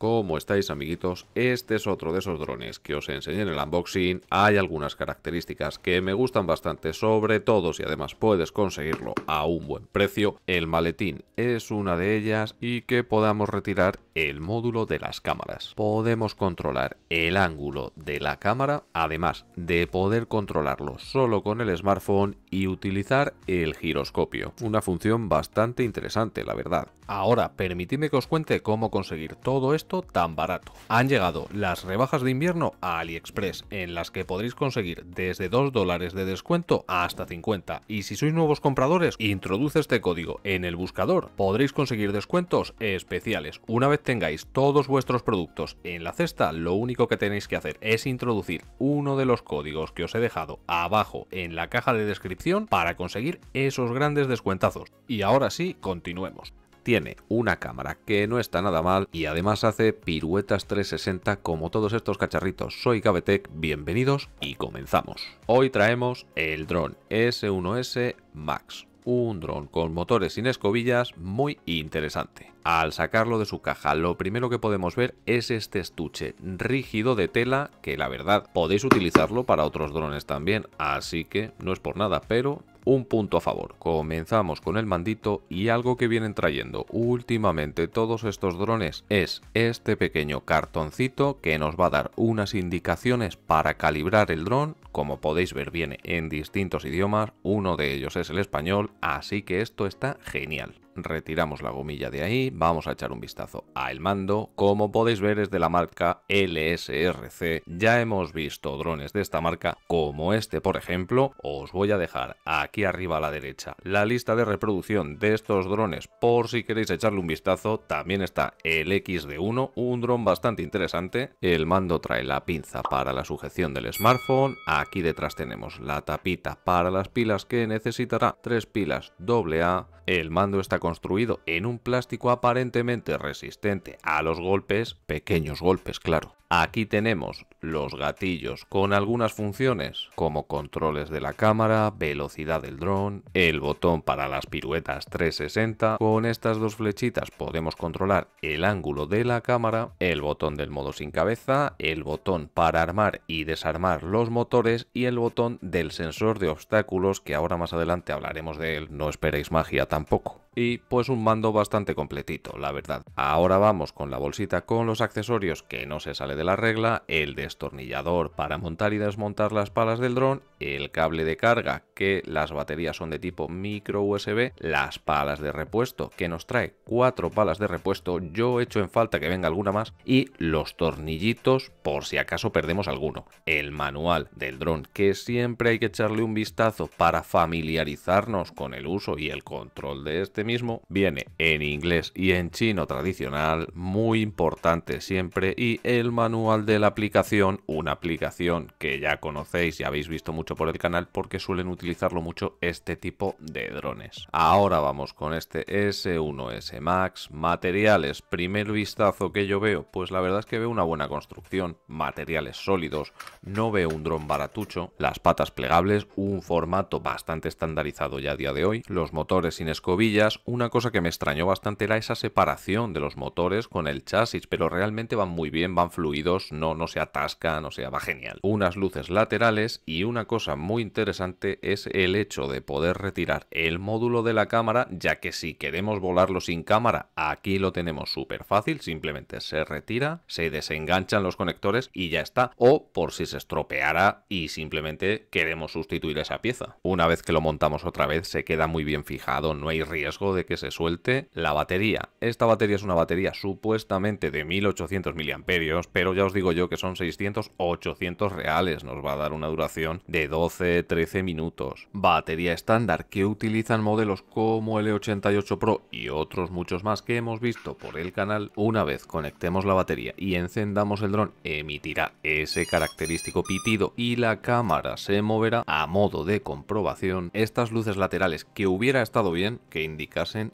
Go ¿Cómo estáis amiguitos? Este es otro de esos drones que os enseñé en el unboxing. Hay algunas características que me gustan bastante, sobre todo si además puedes conseguirlo a un buen precio. El maletín es una de ellas y que podamos retirar el módulo de las cámaras. Podemos controlar el ángulo de la cámara, además de poder controlarlo solo con el smartphone y utilizar el giroscopio. Una función bastante interesante, la verdad. Ahora, permitidme que os cuente cómo conseguir todo esto tan barato. Han llegado las rebajas de invierno a AliExpress, en las que podréis conseguir desde 2 dólares de descuento hasta 50. Y si sois nuevos compradores, introduce este código en el buscador, podréis conseguir descuentos especiales. Una vez tengáis todos vuestros productos en la cesta, lo único que tenéis que hacer es introducir uno de los códigos que os he dejado abajo en la caja de descripción para conseguir esos grandes descuentazos. Y ahora sí, continuemos tiene una cámara que no está nada mal y además hace piruetas 360 como todos estos cacharritos. Soy Gavetec, bienvenidos y comenzamos. Hoy traemos el dron S1S Max un dron con motores sin escobillas muy interesante. Al sacarlo de su caja, lo primero que podemos ver es este estuche rígido de tela que la verdad podéis utilizarlo para otros drones también, así que no es por nada, pero un punto a favor. Comenzamos con el mandito y algo que vienen trayendo últimamente todos estos drones es este pequeño cartoncito que nos va a dar unas indicaciones para calibrar el dron. Como podéis ver viene en distintos idiomas, uno de ellos es el español, así que esto está genial retiramos la gomilla de ahí, vamos a echar un vistazo al mando. Como podéis ver es de la marca LSRC, ya hemos visto drones de esta marca como este por ejemplo. Os voy a dejar aquí arriba a la derecha la lista de reproducción de estos drones por si queréis echarle un vistazo. También está el XD1, un dron bastante interesante. El mando trae la pinza para la sujeción del smartphone, aquí detrás tenemos la tapita para las pilas que necesitará, tres pilas AA, el mando está con construido en un plástico aparentemente resistente a los golpes, pequeños golpes, claro. Aquí tenemos los gatillos con algunas funciones como controles de la cámara, velocidad del dron, el botón para las piruetas 360. Con estas dos flechitas podemos controlar el ángulo de la cámara, el botón del modo sin cabeza, el botón para armar y desarmar los motores y el botón del sensor de obstáculos que ahora más adelante hablaremos de él, no esperéis magia tampoco y pues un mando bastante completito, la verdad. Ahora vamos con la bolsita con los accesorios que no se sale de la regla, el destornillador para montar y desmontar las palas del dron, el cable de carga que las baterías son de tipo micro USB, las palas de repuesto que nos trae cuatro palas de repuesto, yo echo en falta que venga alguna más y los tornillitos por si acaso perdemos alguno. El manual del dron que siempre hay que echarle un vistazo para familiarizarnos con el uso y el control de este este mismo viene en inglés y en chino tradicional, muy importante siempre, y el manual de la aplicación, una aplicación que ya conocéis y habéis visto mucho por el canal porque suelen utilizarlo mucho este tipo de drones. Ahora vamos con este S1S Max, materiales, primer vistazo que yo veo, pues la verdad es que veo una buena construcción, materiales sólidos, no veo un dron baratucho, las patas plegables, un formato bastante estandarizado ya a día de hoy, los motores sin escobillas, una cosa que me extrañó bastante era esa separación de los motores con el chasis, pero realmente van muy bien, van fluidos, no, no se atascan, o sea, va genial. Unas luces laterales y una cosa muy interesante es el hecho de poder retirar el módulo de la cámara, ya que si queremos volarlo sin cámara, aquí lo tenemos súper fácil, simplemente se retira, se desenganchan los conectores y ya está, o por si se estropeara y simplemente queremos sustituir esa pieza. Una vez que lo montamos otra vez, se queda muy bien fijado, no hay riesgo de que se suelte la batería. Esta batería es una batería supuestamente de 1800 miliamperios, pero ya os digo yo que son 600 800 reales. Nos va a dar una duración de 12-13 minutos. Batería estándar que utilizan modelos como el E88 Pro y otros muchos más que hemos visto por el canal. Una vez conectemos la batería y encendamos el dron, emitirá ese característico pitido y la cámara se moverá a modo de comprobación. Estas luces laterales que hubiera estado bien, que indican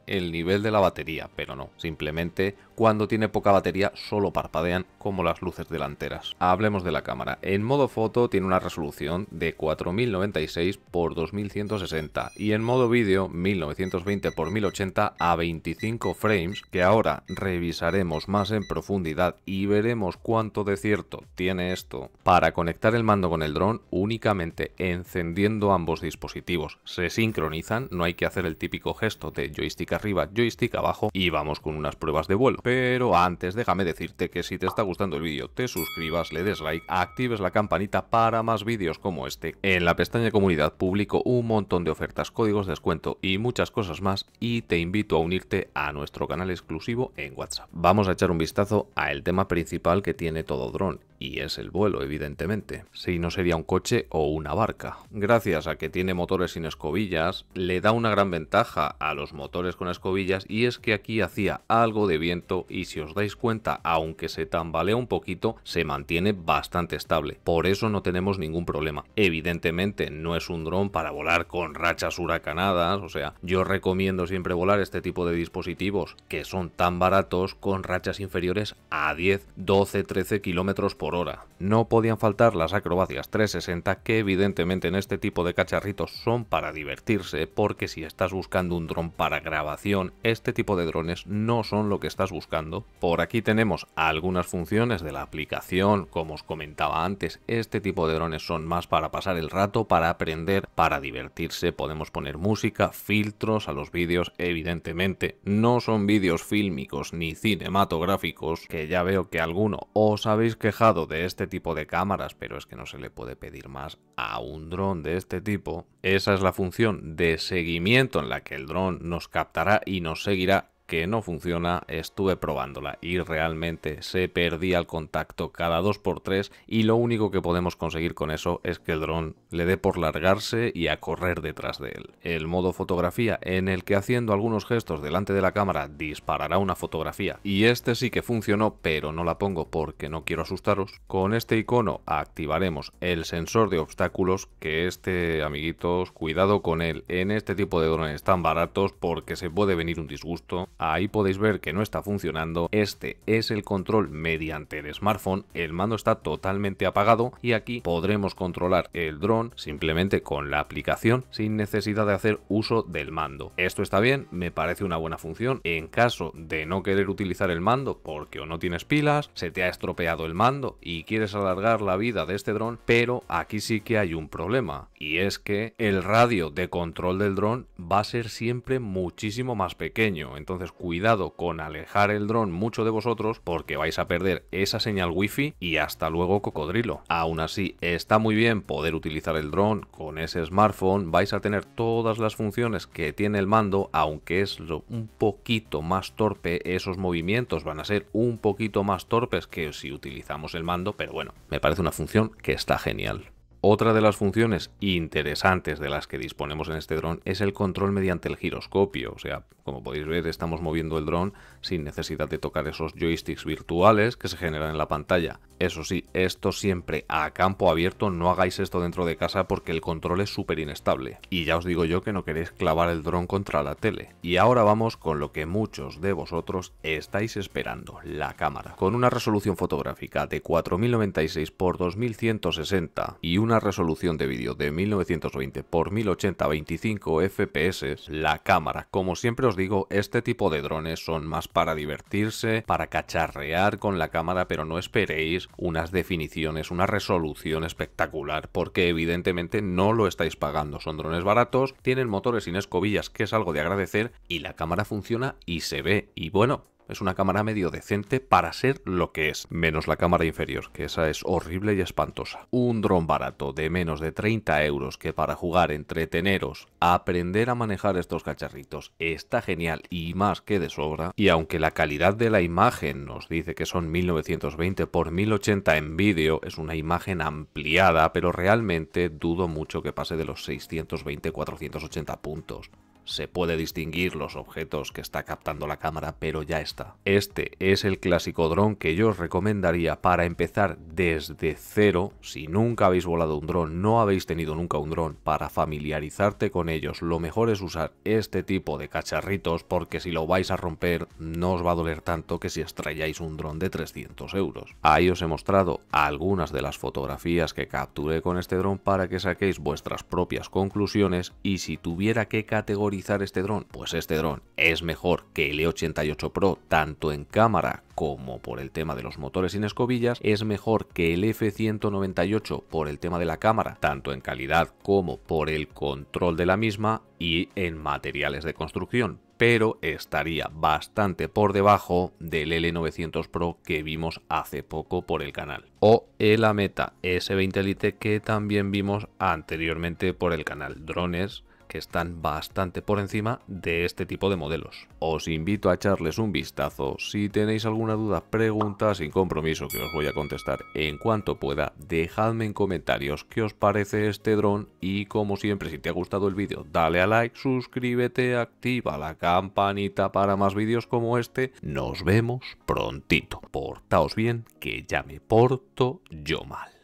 el nivel de la batería, pero no, simplemente cuando tiene poca batería solo parpadean como las luces delanteras. Hablemos de la cámara. En modo foto tiene una resolución de 4096 x 2160 y en modo vídeo 1920 x 1080 a 25 frames que ahora revisaremos más en profundidad y veremos cuánto de cierto tiene esto. Para conectar el mando con el dron únicamente encendiendo ambos dispositivos. Se sincronizan, no hay que hacer el típico gesto de joystick arriba, joystick abajo y vamos con unas pruebas de vuelo. Pero antes déjame decirte que si te está gustando el vídeo te suscribas, le des like, actives la campanita para más vídeos como este. En la pestaña comunidad publico un montón de ofertas, códigos de descuento y muchas cosas más y te invito a unirte a nuestro canal exclusivo en WhatsApp. Vamos a echar un vistazo al tema principal que tiene todo dron y es el vuelo, evidentemente. Si no sería un coche o una barca. Gracias a que tiene motores sin escobillas, le da una gran ventaja a los motores con escobillas y es que aquí hacía algo de viento y si os dais cuenta, aunque se tambalea un poquito, se mantiene bastante estable. Por eso no tenemos ningún problema. Evidentemente no es un dron para volar con rachas huracanadas, o sea, yo recomiendo siempre volar este tipo de dispositivos que son tan baratos con rachas inferiores a 10, 12, 13 kilómetros por hora. No podían faltar las acrobacias 360 que evidentemente en este tipo de cacharritos son para divertirse porque si estás buscando un dron para grabación, este tipo de drones no son lo que estás buscando. Por aquí tenemos algunas funciones de la aplicación, como os comentaba antes, este tipo de drones son más para pasar el rato, para aprender, para divertirse, podemos poner música, filtros a los vídeos, evidentemente no son vídeos fílmicos ni cinematográficos, que ya veo que alguno os habéis quejado de este tipo de cámaras, pero es que no se le puede pedir más a un dron de este tipo. Esa es la función de seguimiento en la que el dron nos captará y nos seguirá que no funciona, estuve probándola y realmente se perdía el contacto cada 2x3 y lo único que podemos conseguir con eso es que el dron le dé por largarse y a correr detrás de él. El modo fotografía en el que haciendo algunos gestos delante de la cámara disparará una fotografía y este sí que funcionó pero no la pongo porque no quiero asustaros. Con este icono activaremos el sensor de obstáculos que este amiguitos cuidado con él en este tipo de drones tan baratos porque se puede venir un disgusto Ahí podéis ver que no está funcionando. Este es el control mediante el smartphone. El mando está totalmente apagado y aquí podremos controlar el dron simplemente con la aplicación sin necesidad de hacer uso del mando. Esto está bien, me parece una buena función. En caso de no querer utilizar el mando porque o no tienes pilas, se te ha estropeado el mando y quieres alargar la vida de este dron, pero aquí sí que hay un problema y es que el radio de control del dron va a ser siempre muchísimo más pequeño. Entonces cuidado con alejar el dron mucho de vosotros porque vais a perder esa señal wifi y hasta luego cocodrilo. Aún así, está muy bien poder utilizar el dron con ese smartphone, vais a tener todas las funciones que tiene el mando, aunque es un poquito más torpe, esos movimientos van a ser un poquito más torpes que si utilizamos el mando, pero bueno, me parece una función que está genial. Otra de las funciones interesantes de las que disponemos en este dron es el control mediante el giroscopio. O sea, como podéis ver, estamos moviendo el dron sin necesidad de tocar esos joysticks virtuales que se generan en la pantalla. Eso sí, esto siempre a campo abierto, no hagáis esto dentro de casa porque el control es súper inestable. Y ya os digo yo que no queréis clavar el dron contra la tele. Y ahora vamos con lo que muchos de vosotros estáis esperando, la cámara. Con una resolución fotográfica de 4096 x 2160 y una resolución de vídeo de 1920 x 1080 25 fps la cámara. Como siempre os digo, este tipo de drones son más para divertirse, para cacharrear con la cámara, pero no esperéis unas definiciones, una resolución espectacular, porque evidentemente no lo estáis pagando. Son drones baratos, tienen motores sin escobillas, que es algo de agradecer, y la cámara funciona y se ve. Y bueno, es una cámara medio decente para ser lo que es, menos la cámara inferior, que esa es horrible y espantosa. Un dron barato de menos de 30 euros que para jugar, entreteneros, aprender a manejar estos cacharritos está genial y más que de sobra. Y aunque la calidad de la imagen nos dice que son 1920 x 1080 en vídeo, es una imagen ampliada, pero realmente dudo mucho que pase de los 620-480 puntos se puede distinguir los objetos que está captando la cámara, pero ya está. Este es el clásico dron que yo os recomendaría para empezar desde cero, si nunca habéis volado un dron, no habéis tenido nunca un dron, para familiarizarte con ellos, lo mejor es usar este tipo de cacharritos porque si lo vais a romper no os va a doler tanto que si estrelláis un dron de 300 euros. Ahí os he mostrado algunas de las fotografías que capturé con este dron para que saquéis vuestras propias conclusiones y si tuviera que categorizar este dron? Pues este dron es mejor que el E88 Pro tanto en cámara como por el tema de los motores sin escobillas, es mejor que el F198 por el tema de la cámara, tanto en calidad como por el control de la misma y en materiales de construcción, pero estaría bastante por debajo del L900 Pro que vimos hace poco por el canal. O el Ameta S20 Elite que también vimos anteriormente por el canal. Drones que están bastante por encima de este tipo de modelos. Os invito a echarles un vistazo. Si tenéis alguna duda, pregunta sin compromiso que os voy a contestar en cuanto pueda. Dejadme en comentarios qué os parece este dron y como siempre, si te ha gustado el vídeo, dale a like, suscríbete, activa la campanita para más vídeos como este. Nos vemos prontito. Portaos bien, que ya me porto yo mal.